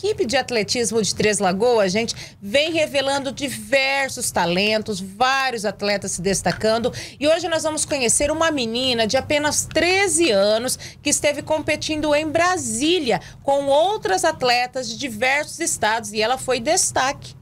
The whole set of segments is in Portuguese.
equipe de atletismo de Três Lagoas, gente, vem revelando diversos talentos, vários atletas se destacando. E hoje nós vamos conhecer uma menina de apenas 13 anos que esteve competindo em Brasília com outras atletas de diversos estados e ela foi destaque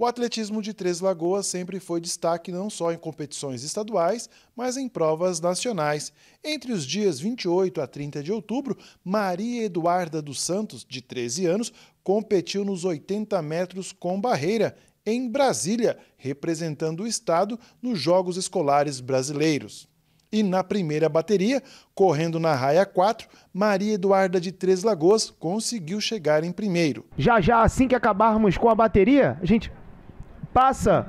o atletismo de Três Lagoas sempre foi destaque não só em competições estaduais, mas em provas nacionais. Entre os dias 28 a 30 de outubro, Maria Eduarda dos Santos, de 13 anos, competiu nos 80 metros com barreira, em Brasília, representando o estado nos Jogos Escolares Brasileiros. E na primeira bateria, correndo na raia 4, Maria Eduarda de Três Lagoas conseguiu chegar em primeiro. Já já, assim que acabarmos com a bateria, a gente passa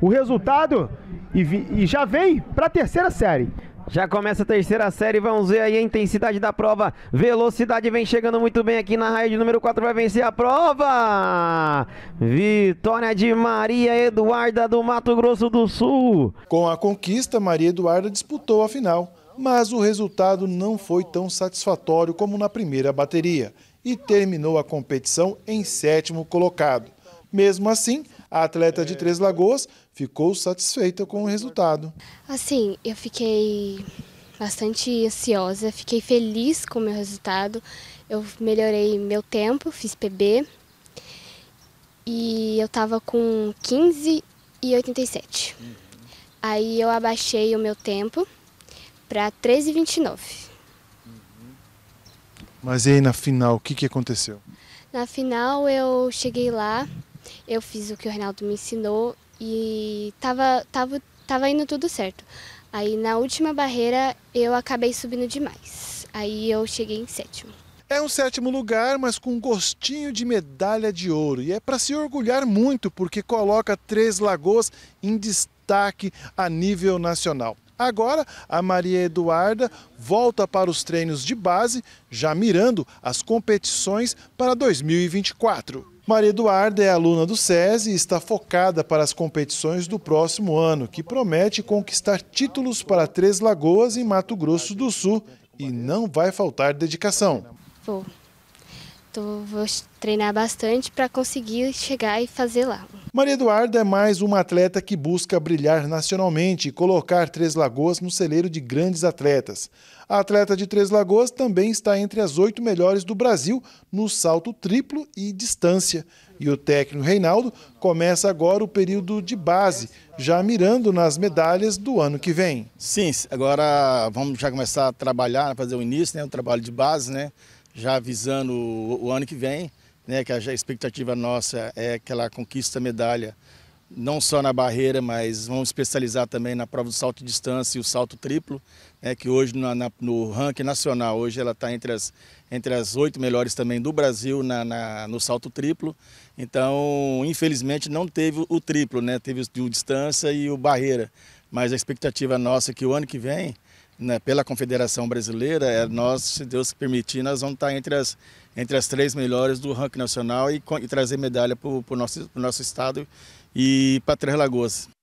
o resultado e, e já vem para a terceira série. Já começa a terceira série, vamos ver aí a intensidade da prova. Velocidade vem chegando muito bem aqui na raia de número 4, vai vencer a prova! Vitória de Maria Eduarda do Mato Grosso do Sul. Com a conquista, Maria Eduarda disputou a final, mas o resultado não foi tão satisfatório como na primeira bateria e terminou a competição em sétimo colocado. Mesmo assim, a atleta de é. Três Lagoas ficou satisfeita com o resultado. Assim, eu fiquei bastante ansiosa, fiquei feliz com o meu resultado. Eu melhorei meu tempo, fiz PB e eu estava com 15 e 87. Uhum. Aí eu abaixei o meu tempo para 13 e 29. Uhum. Mas e aí na final, o que, que aconteceu? Na final eu cheguei lá eu fiz o que o Reinaldo me ensinou e tava, tava, tava indo tudo certo. Aí na última barreira eu acabei subindo demais. Aí eu cheguei em sétimo. É um sétimo lugar, mas com um gostinho de medalha de ouro. E é para se orgulhar muito, porque coloca Três Lagoas em destaque a nível nacional. Agora, a Maria Eduarda volta para os treinos de base, já mirando as competições para 2024. Maria Eduarda é aluna do SESI e está focada para as competições do próximo ano, que promete conquistar títulos para Três Lagoas e Mato Grosso do Sul. E não vai faltar dedicação. Vou. vou treinar bastante para conseguir chegar e fazer lá. Maria Eduarda é mais uma atleta que busca brilhar nacionalmente e colocar Três Lagoas no celeiro de grandes atletas. A atleta de Três Lagoas também está entre as oito melhores do Brasil no salto triplo e distância. E o técnico Reinaldo começa agora o período de base, já mirando nas medalhas do ano que vem. Sim, agora vamos já começar a trabalhar, fazer o início, né, o trabalho de base, né, já visando o, o ano que vem né, que a expectativa nossa é que ela conquista medalha, não só na barreira, mas vamos especializar também na prova do salto de distância e o salto triplo, né, que hoje na, na, no ranking nacional, hoje ela está entre as, entre as oito melhores também do Brasil na, na, no salto triplo. Então, infelizmente, não teve o triplo, né, teve o, o distância e o barreira mas a expectativa nossa é que o ano que vem, né, pela Confederação Brasileira, é nós, se Deus permitir, nós vamos estar entre as, entre as três melhores do ranking nacional e, e trazer medalha para o nosso, nosso estado e para Três Lagoas.